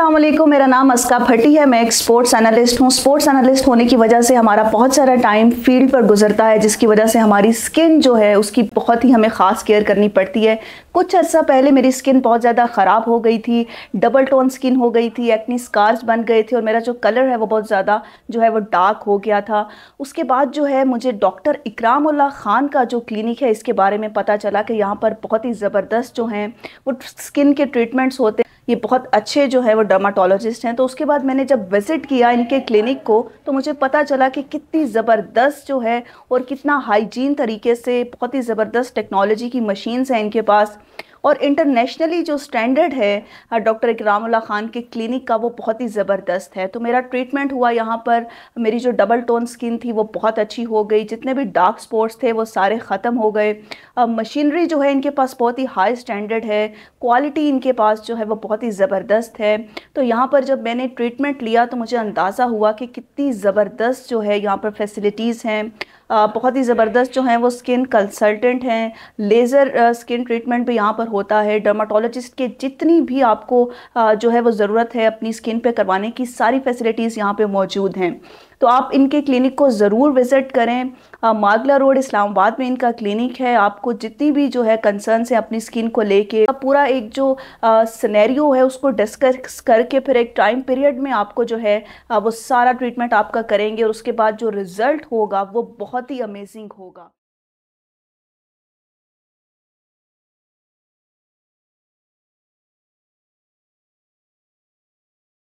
असलम मेरा नाम अस्का भट्टी है मैं एक स्पोर्ट्स एनालिस्ट हूँ स्पोर्ट्स एनालिस्ट होने की वजह से हमारा बहुत सारा टाइम फील्ड पर गुजरता है जिसकी वजह से हमारी स्किन जो है उसकी बहुत ही हमें ख़ास केयर करनी पड़ती है कुछ अर्सा पहले मेरी स्किन बहुत ज़्यादा ख़राब हो गई थी डबल टोन स्किन हो गई थी एक्नी स्कार्स बन गए थे और मेरा जो कलर है वो बहुत ज़्यादा जो है वो डार्क हो गया था उसके बाद जो है मुझे डॉक्टर इकराम ख़ान का जो क्लिनिक है इसके बारे में पता चला कि यहाँ पर बहुत ही ज़बरदस्त जो हैं वो स्किन के ट्रीटमेंट्स होते ये बहुत अच्छे जो है वो डर्माटोलॉजिस्ट हैं तो उसके बाद मैंने जब विज़िट किया इनके क्लिनिक को तो मुझे पता चला कि कितनी ज़बरदस्त जो है और कितना हाइजीन तरीके से बहुत ही ज़बरदस्त टेक्नोलॉजी की मशीन्स हैं इनके पास और इंटरनेशनली जो स्टैंडर्ड है डॉक्टर इकरामुल्ला ख़ान के क्लिनिक का वो बहुत ही ज़बरदस्त है तो मेरा ट्रीटमेंट हुआ यहाँ पर मेरी जो डबल टोन स्किन थी वो बहुत अच्छी हो गई जितने भी डार्क स्पॉट्स थे वो सारे ख़त्म हो गए मशीनरी जो है इनके पास बहुत ही हाई स्टैंडर्ड है क्वालिटी इनके पास जो है वो बहुत ही ज़बरदस्त है तो यहाँ पर जब मैंने ट्रीटमेंट लिया तो मुझे अंदाज़ा हुआ कि कितनी ज़बरदस्त जो है यहाँ पर फैसिलिटीज़ हैं बहुत ही ज़बरदस्त जो हैं वो स्किन कंसल्टेंट हैं लेज़र स्किन ट्रीटमेंट भी यहाँ पर होता है डर्माटोलॉजिस्ट के जितनी भी आपको जो है वो ज़रूरत है अपनी स्किन पे करवाने की सारी फैसिलिटीज़ यहाँ पे मौजूद हैं तो आप इनके क्लिनिक को ज़रूर विज़िट करें मागला रोड इस्लामाबाद में इनका क्लिनिक है आपको जितनी भी जो है कंसर्नस है अपनी स्किन को लेके पूरा एक जो सनेरियो है उसको डिस्कस करके फिर एक टाइम पीरियड में आपको जो है वो सारा ट्रीटमेंट आपका करेंगे और उसके बाद जो रिज़ल्ट होगा वो बहुत ही अमेजिंग होगा